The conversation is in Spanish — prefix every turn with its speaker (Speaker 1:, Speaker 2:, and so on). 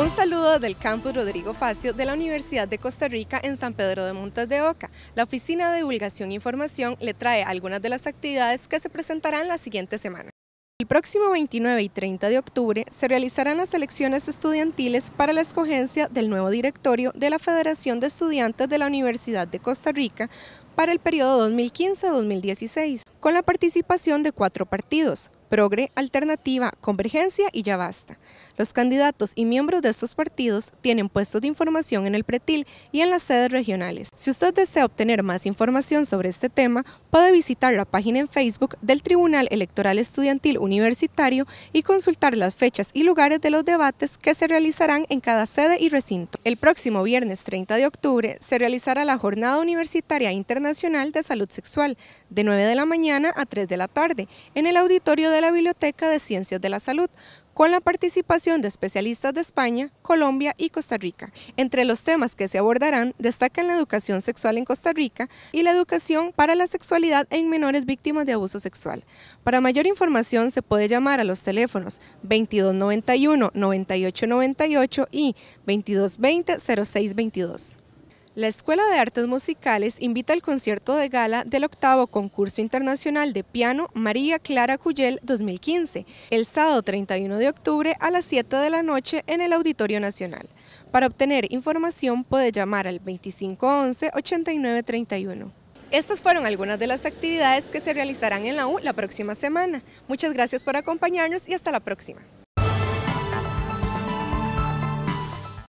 Speaker 1: Un saludo del campus Rodrigo Facio de la Universidad de Costa Rica en San Pedro de Montes de Oca. La Oficina de Divulgación e Información le trae algunas de las actividades que se presentarán la siguiente semana. El próximo 29 y 30 de octubre se realizarán las elecciones estudiantiles para la escogencia del nuevo directorio de la Federación de Estudiantes de la Universidad de Costa Rica para el periodo 2015-2016, con la participación de cuatro partidos, Progre, Alternativa, Convergencia y Ya Basta. Los candidatos y miembros de estos partidos tienen puestos de información en el pretil y en las sedes regionales. Si usted desea obtener más información sobre este tema, puede visitar la página en Facebook del Tribunal Electoral Estudiantil Universitario y consultar las fechas y lugares de los debates que se realizarán en cada sede y recinto. El próximo viernes 30 de octubre se realizará la Jornada Universitaria Internacional de Salud Sexual de 9 de la mañana a 3 de la tarde en el auditorio de la Biblioteca de Ciencias de la Salud, con la participación de especialistas de España, Colombia y Costa Rica. Entre los temas que se abordarán destacan la educación sexual en Costa Rica y la educación para la sexualidad en menores víctimas de abuso sexual. Para mayor información se puede llamar a los teléfonos 2291-9898 y 2220-0622. La Escuela de Artes Musicales invita al concierto de gala del octavo concurso internacional de piano María Clara Cuyel 2015, el sábado 31 de octubre a las 7 de la noche en el Auditorio Nacional. Para obtener información puede llamar al 2511-8931. Estas fueron algunas de las actividades que se realizarán en la U la próxima semana. Muchas gracias por acompañarnos y hasta la próxima.